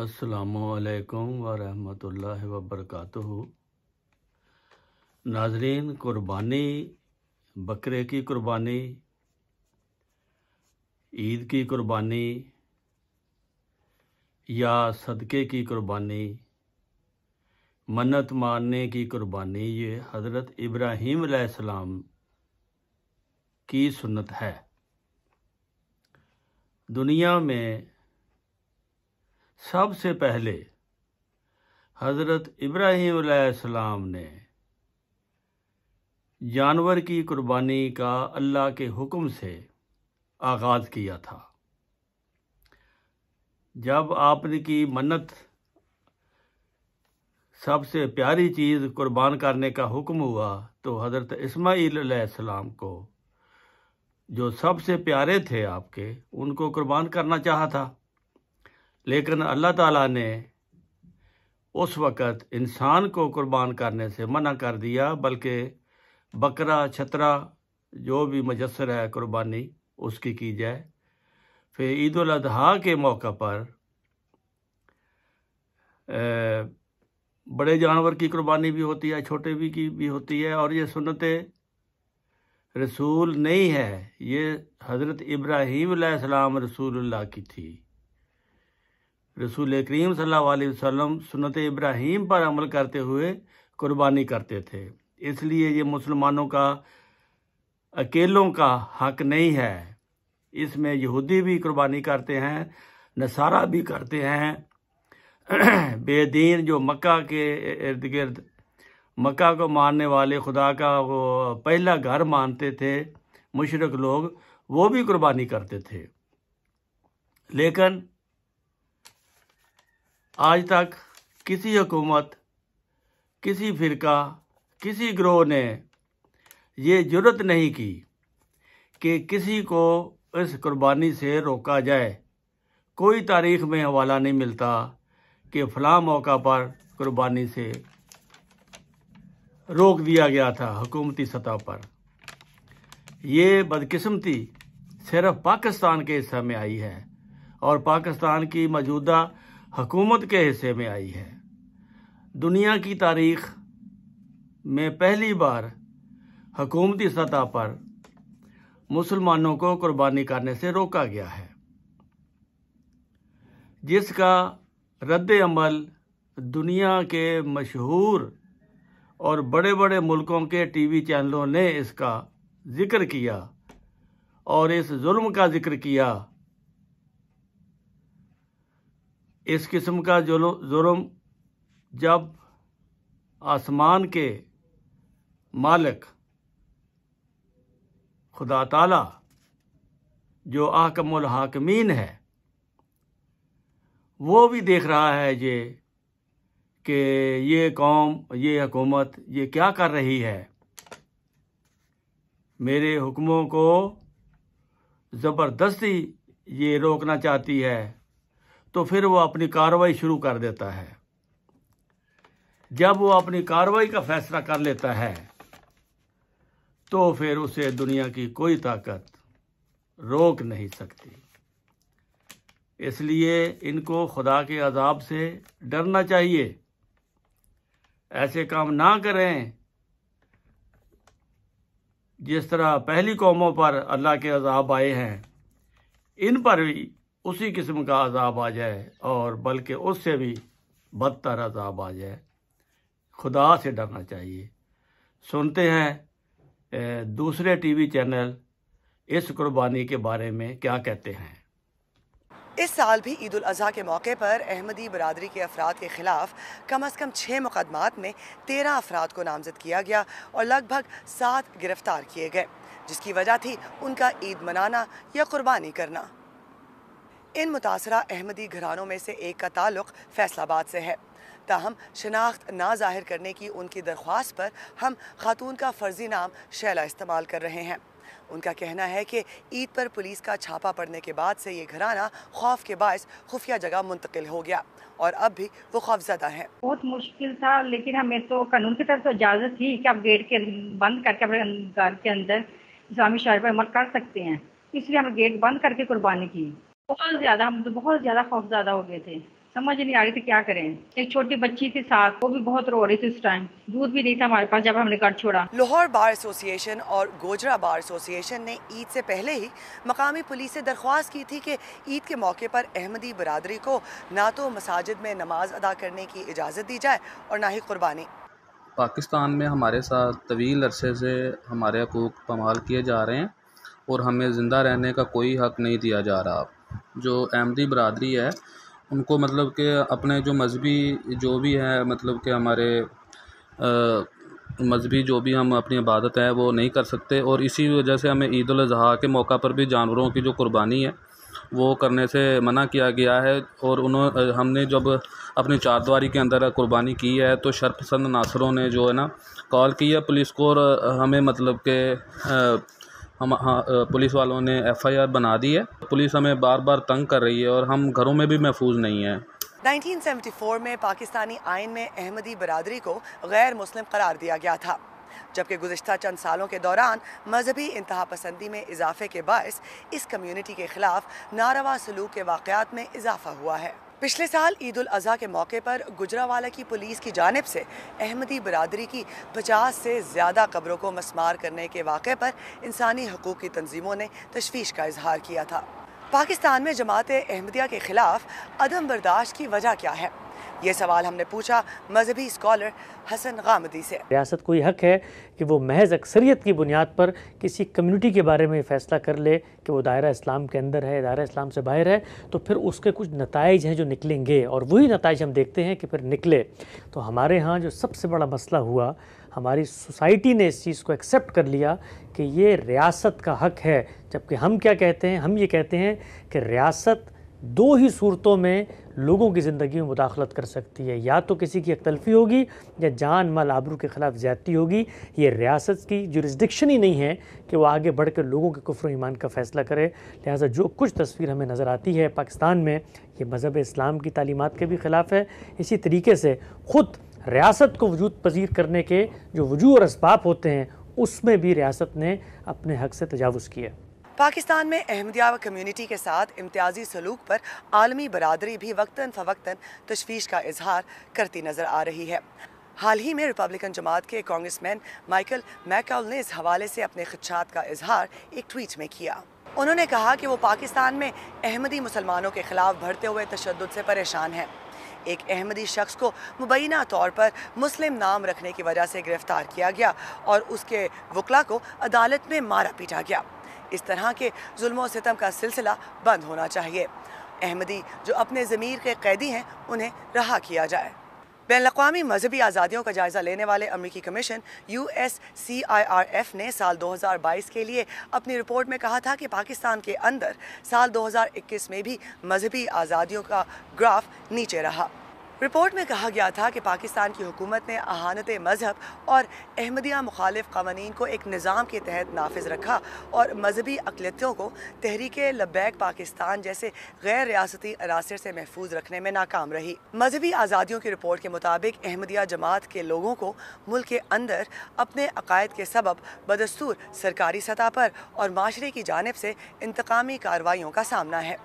असलकम वरहमल वबरक नाजरीन क़ुरबानी बकरे की क़ुरबानी ईद की क़ुरबानी या सदक़े की क़ुरबानी मन्नत मारने की क़ुरबानी ये हज़रत इब्राहीम सलाम की सुन्नत है दुनिया में सबसे पहले हज़रत इब्राहिम सलाम ने जानवर की कुर्बानी का अल्लाह के हुक्म से आगाज़ किया था जब आपने की मन्नत सबसे प्यारी चीज़ कुर्बान करने का हुक्म हुआ तो हज़रत इसमाईल सलाम को जो सबसे प्यारे थे आपके उनको कुर्बान करना चाहा था लेकिन अल्लाह ताला ने उस वक़्त इंसान को कुर्बान करने से मना कर दिया बल्कि बकरा छतरा जो भी मजसर है कुर्बानी उसकी की जाए फिर ईद अजहा के मौका पर बड़े जानवर की कुर्बानी भी होती है छोटे भी की भी होती है और ये सुनते रसूल नहीं है ये हज़रत इब्राहीम सलाम रसूलुल्लाह की थी रसूल करीम वसल्लम सुनत इब्राहिम पर अमल करते हुए कुर्बानी करते थे इसलिए ये मुसलमानों का अकेलों का हक नहीं है इसमें यहूदी भी कुर्बानी करते हैं नसारा भी करते हैं बेदीन जो मक्का के इर्द गिर्द मक्का को मानने वाले खुदा का वो पहला घर मानते थे मुशरक लोग वो भी कुर्बानी करते थे लेकिन आज तक किसी हुकूमत किसी फ़िरका किसी ग्रोह ने ये जरूरत नहीं की कि किसी को इस कुर्बानी से रोका जाए कोई तारीख में हवाला नहीं मिलता कि फला मौका पर कुर्बानी से रोक दिया गया था हुकूमती सतह पर ये बदकिस्मती सिर्फ पाकिस्तान के हिस्सा में आई है और पाकिस्तान की मौजूदा हकूमत के हिस्से में आई है दुनिया की तारीख में पहली बार हकूमती सतह पर मुसलमानों को कुर्बानी करने से रोका गया है जिसका रद्द अमल दुनिया के मशहूर और बड़े बड़े मुल्कों के टीवी चैनलों ने इसका जिक्र किया और इस जुल्म का जिक्र किया इस किस्म का जुर्म जब आसमान के मालिक खुदा ताला जो आहकमुल हाकमीन है वो भी देख रहा है ये कि ये कौम ये हुकूमत ये क्या कर रही है मेरे हुक्मों को ज़बरदस्ती ये रोकना चाहती है तो फिर वो अपनी कार्रवाई शुरू कर देता है जब वो अपनी कार्रवाई का फैसला कर लेता है तो फिर उसे दुनिया की कोई ताकत रोक नहीं सकती इसलिए इनको खुदा के अजाब से डरना चाहिए ऐसे काम ना करें जिस तरह पहली कौमों पर अल्लाह के अजाब आए हैं इन पर भी उसी किस्म का अजाब आ जाए और बल्कि उससे भी बदतर अजाब आ जाए खुदा से डरना चाहिए सुनते हैं दूसरे टीवी चैनल इस कुर्बानी के बारे में क्या कहते हैं इस साल भी ईद अज़ी के मौके पर अहमदी बरदरी के अफराद के ख़िलाफ़ कम अज़ कम छः मुकदमात में तेरह अफराद को नामजद किया गया और लगभग सात गिरफ़्तार किए गए जिसकी वजह थी उनका ईद मनाना या कुर्बानी करना इन मुतासर अहमदी घरानों में से एक का ताल्लुक फैसलाबाद से है ताहम शनाख्त ना जाहिर करने की उनकी दरख्वास्त पर हम खातून का फर्जी नाम शैला इस्तेमाल कर रहे हैं उनका कहना है कि ईद पर पुलिस का छापा पड़ने के बाद से ये घराना खौफ के बायस खुफिया जगह मुंतकिल हो गया और अब भी वो खौफजदा है बहुत मुश्किल था लेकिन हमें तो कानून की तरफ से इजाज़त थी कि आप गेट के बंद करके अपने घर के अंदर इस्लामी शहर पर अमल कर सकते हैं इसलिए हम गेट बंद करके कुर्बानी की बहुत ज्यादा हम तो बहुत ज्यादा खौफ ज्यादा हो गए थे समझ नहीं आ रही थी क्या करें एक छोटी बच्ची थी साथ वो भी बहुत रो रही थी उस टाइम दूध भी नहीं था हमारे पास जब हमने घर छोड़ा लाहौर बार एसोसिएशन और गोजरा बार एसोसिएशन ने ईद से पहले ही मकामी पुलिस से दरख्वास्त की थी कि ईद के मौके पर अहमदी बरदरी को ना तो मसाजिद में नमाज अदा करने की इजाज़त दी जाए और ना ही कुर्बानी पाकिस्तान में हमारे साथ तवील अरसे से हमारे हकूक पमाल किए जा रहे हैं और हमें ज़िंदा रहने का कोई हक नहीं दिया जा रहा जो अहमदी बरदरी है उनको मतलब के अपने जो मज़हबी जो भी है मतलब के हमारे मज़हबी जो भी हम अपनी इबादत है वो नहीं कर सकते और इसी वजह से हमें ईद अज़हा के मौका पर भी जानवरों की जो कुर्बानी है वो करने से मना किया गया है और उन्होंने हमने जब अपनी चारदारी के अंदर कुर्बानी की है तो शरपसंद नासरों ने जो है ना कॉल की है पुलिस को और हमें मतलब के हम हाँ पुलिस वालों ने एफआईआर बना दी है पुलिस हमें बार बार तंग कर रही है और हम घरों में भी महफूज नहीं है 1974 में पाकिस्तानी आयन में अहमदी बरदरी को गैर मुस्लिम करार दिया गया था जबकि गुजशत चंद सालों के दौरान मजहबी इंतहा पसंदी में इजाफे के बायस इस कम्यूनिटी के खिलाफ नारवा सलूक के वाकत में इजाफा हुआ है पिछले साल ईद उल अजहा के मौके पर गुजरावाला की पुलिस की जानब से अहमदी बरदरी की 50 से ज़्यादा कब्रों को मसमार करने के वाक़े पर इंसानी हकूक़ की तंजीमों ने तशवीश का इजहार किया था पाकिस्तान में जमात अहमदिया के ख़िलाफ़ अदम बर्दाश्त की वजह क्या है ये सवाल हमने पूछा मजहबी स्कॉलर हसन गामदी से रियासत को ये हक है कि वो महज अक्सरियत की बुनियाद पर किसी कम्यूनिटी के बारे में फैसला कर ले कि वो दायरा इस्लाम के अंदर है दायरा इस्लाम से बाहर है तो फिर उसके कुछ नतज हैं जो निकलेंगे और वही नतज हम देखते हैं कि फिर निकले तो हमारे यहाँ जो सबसे बड़ा मसला हुआ हमारी सोसाइटी ने इस चीज़ को एक्सेप्ट कर लिया कि ये रियासत का हक है जबकि हम क्या कहते हैं हम ये कहते हैं कि रियासत दो ही सूरतों में लोगों की ज़िंदगी में मुदाखलत कर सकती है या तो किसी की अकतलफी होगी या जान माल आबरू के ख़िलाफ़ ज़्यादती होगी ये रियासत की जुरिस्डिक्शन ही नहीं है कि वो आगे बढ़ कर लोगों के कुफर ईमान का फ़ैसला करे लिहाजा जो कुछ तस्वीर हमें नज़र आती है पाकिस्तान में ये मज़हब इस्लाम की तालीमत के भी ख़िलाफ़ है इसी तरीके से ख़ुद रियासत को वजूद पजीर करने के जो वजू और इसबाब होते हैं उसमें भी रियासत ने अपने हक से तजावज़ किया पाकिस्तान में अहमदिया कम्युनिटी के साथ इम्तियाजी सलूक पर आलमी बरदरी भी वक्ता फ़वक्ता तशवीश का इजहार करती नज़र आ रही है हाल ही में रिपब्लिकन जमात के कांग्रेस मैन माइकल मैकाउल ने इस हवाले से अपने खदशात का इजहार एक ट्वीट में किया उन्होंने कहा कि वो पाकिस्तान में अहमदी मुसलमानों के खिलाफ बढ़ते हुए तशद से परेशान हैं एक अहमदी शख्स को मुबैना तौर पर मुस्लिम नाम रखने की वजह से गिरफ्तार किया गया और उसके वकला को अदालत में मारा पीटा गया इस तरह के जुल्म सितम का सिलसिला बंद होना चाहिए अहमदी जो अपने ज़मीर के कैदी हैं उन्हें रहा किया जाए बैन अवी मजहबी आज़ादियों का जायज़ा लेने वाले अमरीकी commission U S C I R F ने साल 2022 के लिए अपनी रिपोर्ट में कहा था कि पाकिस्तान के अंदर साल 2021 में भी मजहबी आज़ादियों का ग्राफ नीचे रहा रिपोर्ट में कहा गया था कि पाकिस्तान की हुकूमत ने अहानत मजहब और अहमदिया मुखालिफ कवानीन को एक निज़ाम के तहत नाफिज रखा और मजहबी अकलीतियों को तहरीक लबैक पाकिस्तान जैसे गैर रियासती अनासर से महफूज रखने में नाकाम रही मजहबी आज़ादियों की रिपोर्ट के मुताबिक अहमदिया जमात के लोगों को मुल्क के अंदर अपने अकायद के सबब बदस्तूर सरकारी सतह पर और माशरे की जानब से इंतकामी कार्रवाई का सामना है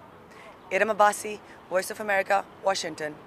Iram Abbasi voice of America Washington